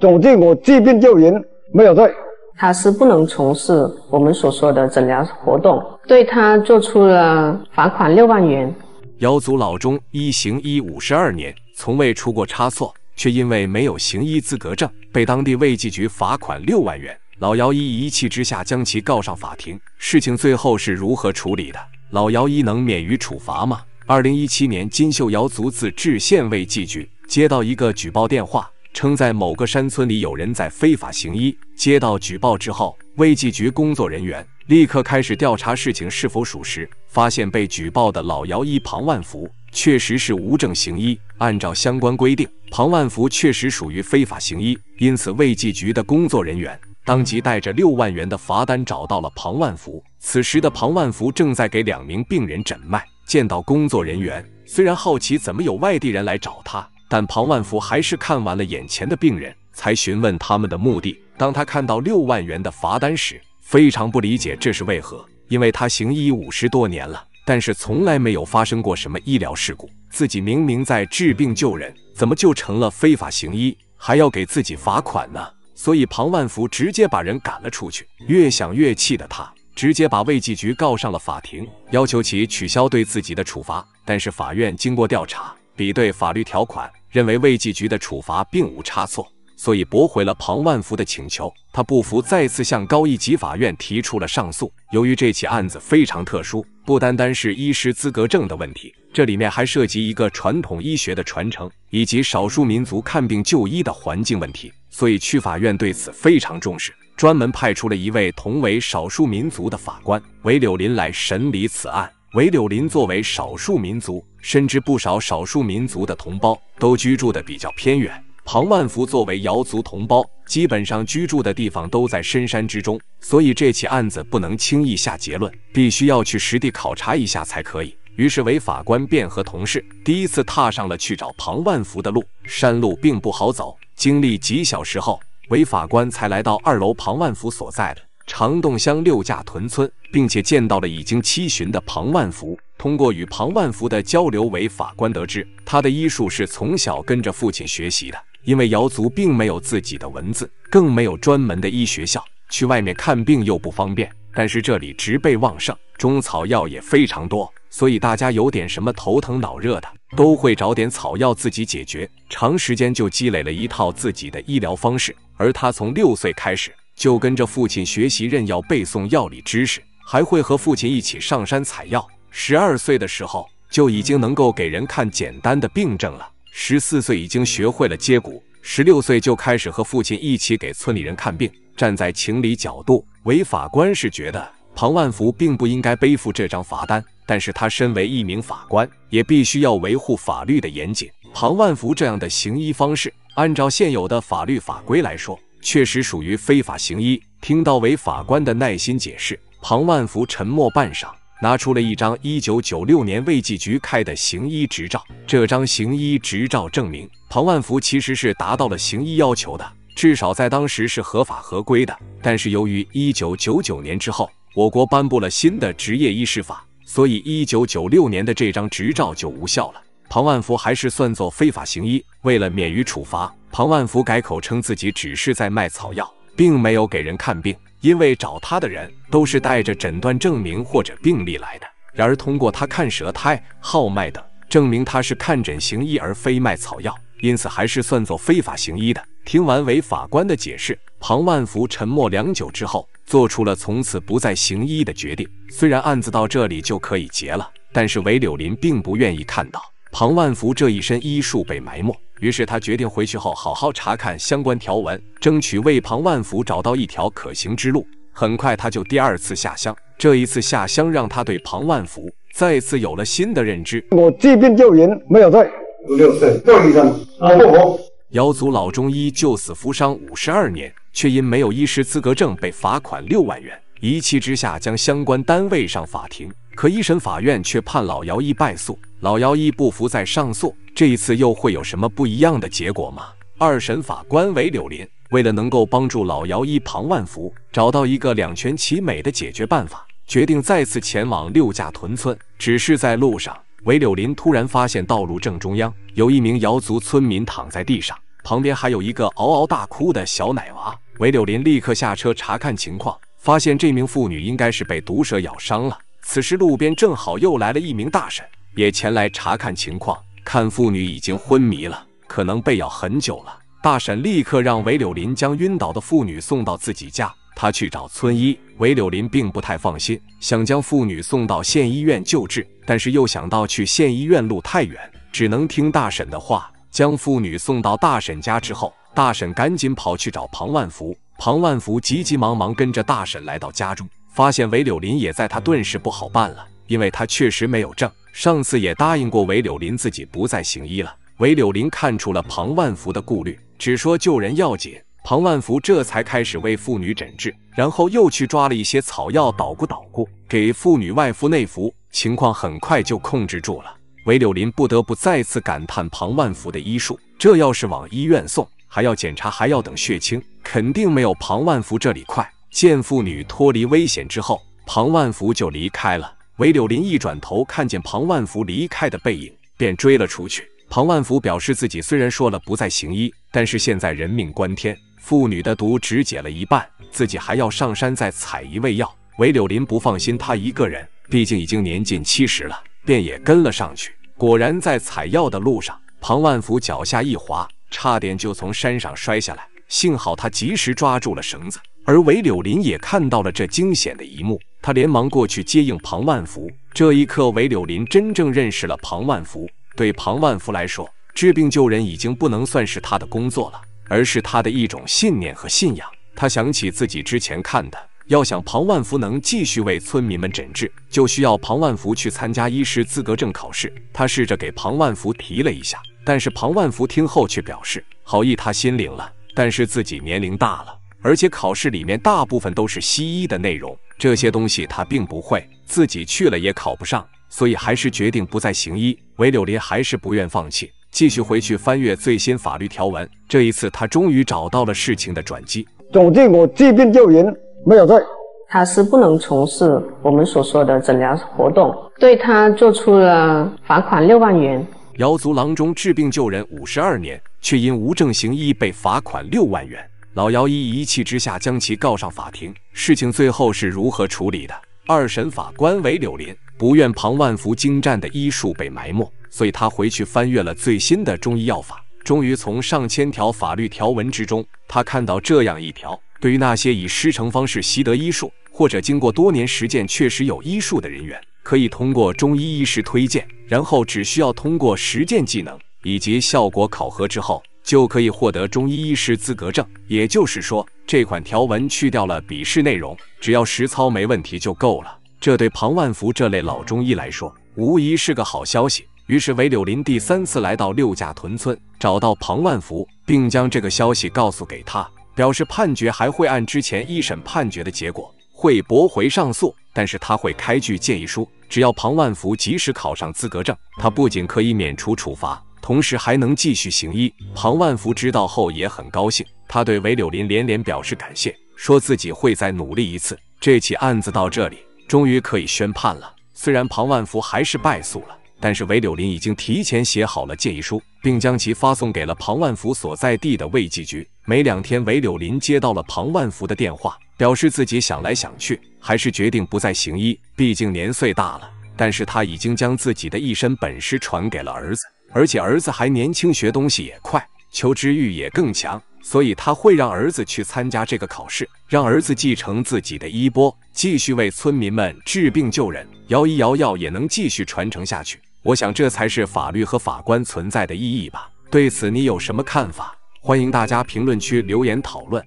总之，我治病救人没有罪。他是不能从事我们所说的诊疗活动，对他做出了罚款六万元。瑶族老中医行医五十二年，从未出过差错，却因为没有行医资格证，被当地卫计局罚款六万元。老姚医一气之下将其告上法庭，事情最后是如何处理的？老姚医能免于处罚吗？二零一七年，金秀瑶族自治县卫计局接到一个举报电话。称在某个山村里有人在非法行医。接到举报之后，卫计局工作人员立刻开始调查事情是否属实。发现被举报的老姚医庞万福确实是无证行医。按照相关规定，庞万福确实属于非法行医。因此，卫计局的工作人员当即带着六万元的罚单找到了庞万福。此时的庞万福正在给两名病人诊脉。见到工作人员，虽然好奇怎么有外地人来找他。但庞万福还是看完了眼前的病人，才询问他们的目的。当他看到六万元的罚单时，非常不理解这是为何。因为他行医五十多年了，但是从来没有发生过什么医疗事故，自己明明在治病救人，怎么就成了非法行医，还要给自己罚款呢？所以庞万福直接把人赶了出去。越想越气的他，直接把卫计局告上了法庭，要求其取消对自己的处罚。但是法院经过调查比对法律条款。认为卫计局的处罚并无差错，所以驳回了庞万福的请求。他不服，再次向高一级法院提出了上诉。由于这起案子非常特殊，不单单是医师资格证的问题，这里面还涉及一个传统医学的传承，以及少数民族看病就医的环境问题。所以区法院对此非常重视，专门派出了一位同为少数民族的法官韦柳林来审理此案。韦柳林作为少数民族，甚至不少少数民族的同胞都居住的比较偏远。庞万福作为瑶族同胞，基本上居住的地方都在深山之中，所以这起案子不能轻易下结论，必须要去实地考察一下才可以。于是韦法官便和同事第一次踏上了去找庞万福的路。山路并不好走，经历几小时后，韦法官才来到二楼庞万福所在的。长洞乡六架屯村，并且见到了已经七旬的庞万福。通过与庞万福的交流，为法官得知他的医术是从小跟着父亲学习的。因为瑶族并没有自己的文字，更没有专门的医学校，去外面看病又不方便。但是这里植被旺盛，中草药也非常多，所以大家有点什么头疼脑热的，都会找点草药自己解决。长时间就积累了一套自己的医疗方式。而他从六岁开始。就跟着父亲学习认药、背诵药理知识，还会和父亲一起上山采药。十二岁的时候就已经能够给人看简单的病症了。十四岁已经学会了接骨，十六岁就开始和父亲一起给村里人看病。站在情理角度，韦法官是觉得庞万福并不应该背负这张罚单，但是他身为一名法官，也必须要维护法律的严谨。庞万福这样的行医方式，按照现有的法律法规来说。确实属于非法行医。听到韦法官的耐心解释，庞万福沉默半晌，拿出了一张一九九六年卫计局开的行医执照。这张行医执照证明庞万福其实是达到了行医要求的，至少在当时是合法合规的。但是由于一九九九年之后，我国颁布了新的执业医师法，所以一九九六年的这张执照就无效了。庞万福还是算作非法行医，为了免于处罚。庞万福改口称自己只是在卖草药，并没有给人看病，因为找他的人都是带着诊断证明或者病历来的。然而，通过他看舌苔、号脉等，证明他是看诊行医而非卖草药，因此还是算作非法行医的。听完韦法官的解释，庞万福沉默良久之后，做出了从此不再行医的决定。虽然案子到这里就可以结了，但是韦柳林并不愿意看到庞万福这一身医术被埋没。于是他决定回去后好好查看相关条文，争取为庞万福找到一条可行之路。很快，他就第二次下乡。这一次下乡让他对庞万福再次有了新的认知。我治病救人没有罪，就是救医生。不服。瑶族老中医救死扶伤五十二年，却因没有医师资格证被罚款六万元，一气之下将相关单位上法庭。可一审法院却判老姚医败诉，老姚医不服再上诉。这一次又会有什么不一样的结果吗？二审法官韦柳林为了能够帮助老姚一旁万福找到一个两全其美的解决办法，决定再次前往六架屯村。只是在路上，韦柳林突然发现道路正中央有一名瑶族村民躺在地上，旁边还有一个嗷嗷大哭的小奶娃。韦柳林立刻下车查看情况，发现这名妇女应该是被毒蛇咬伤了。此时路边正好又来了一名大婶，也前来查看情况。看妇女已经昏迷了，可能被咬很久了。大婶立刻让韦柳林将晕倒的妇女送到自己家，她去找村医。韦柳林并不太放心，想将妇女送到县医院救治，但是又想到去县医院路太远，只能听大婶的话，将妇女送到大婶家之后，大婶赶紧跑去找庞万福。庞万福急急忙忙跟着大婶来到家中，发现韦柳林也在，他顿时不好办了，因为他确实没有证。上次也答应过韦柳林自己不再行医了。韦柳林看出了庞万福的顾虑，只说救人要紧。庞万福这才开始为妇女诊治，然后又去抓了一些草药，捣鼓捣鼓，给妇女外敷内服，情况很快就控制住了。韦柳林不得不再次感叹庞万福的医术，这要是往医院送，还要检查，还要等血清，肯定没有庞万福这里快。见妇女脱离危险之后，庞万福就离开了。韦柳林一转头，看见庞万福离开的背影，便追了出去。庞万福表示自己虽然说了不再行医，但是现在人命关天，妇女的毒只解了一半，自己还要上山再采一味药。韦柳林不放心他一个人，毕竟已经年近七十了，便也跟了上去。果然，在采药的路上，庞万福脚下一滑，差点就从山上摔下来，幸好他及时抓住了绳子。而韦柳林也看到了这惊险的一幕。他连忙过去接应庞万福。这一刻，韦柳林真正认识了庞万福。对庞万福来说，治病救人已经不能算是他的工作了，而是他的一种信念和信仰。他想起自己之前看的，要想庞万福能继续为村民们诊治，就需要庞万福去参加医师资格证考试。他试着给庞万福提了一下，但是庞万福听后却表示，好意他心领了，但是自己年龄大了，而且考试里面大部分都是西医的内容。这些东西他并不会，自己去了也考不上，所以还是决定不再行医。韦柳林还是不愿放弃，继续回去翻阅最新法律条文。这一次，他终于找到了事情的转机。总之，我治病救人没有罪，他是不能从事我们所说的诊疗活动，对他做出了罚款六万元。瑶族郎中治病救人五十二年，却因无证行医被罚款六万元。老姚一一气之下将其告上法庭，事情最后是如何处理的？二审法官为柳林，不愿庞万福精湛的医术被埋没，所以他回去翻阅了最新的中医药法，终于从上千条法律条文之中，他看到这样一条：对于那些以师承方式习得医术，或者经过多年实践确实有医术的人员，可以通过中医医师推荐，然后只需要通过实践技能以及效果考核之后。就可以获得中医医师资格证，也就是说，这款条文去掉了笔试内容，只要实操没问题就够了。这对庞万福这类老中医来说，无疑是个好消息。于是，韦柳林第三次来到六甲屯村，找到庞万福，并将这个消息告诉给他，表示判决还会按之前一审判决的结果，会驳回上诉，但是他会开具建议书，只要庞万福及时考上资格证，他不仅可以免除处罚。同时还能继续行医。庞万福知道后也很高兴，他对韦柳林连连表示感谢，说自己会再努力一次。这起案子到这里终于可以宣判了。虽然庞万福还是败诉了，但是韦柳林已经提前写好了建议书，并将其发送给了庞万福所在地的卫计局。没两天，韦柳林接到了庞万福的电话，表示自己想来想去，还是决定不再行医，毕竟年岁大了。但是他已经将自己的一身本事传给了儿子。而且儿子还年轻，学东西也快，求知欲也更强，所以他会让儿子去参加这个考试，让儿子继承自己的衣钵，继续为村民们治病救人。摇一摇药也能继续传承下去。我想，这才是法律和法官存在的意义吧。对此，你有什么看法？欢迎大家评论区留言讨论。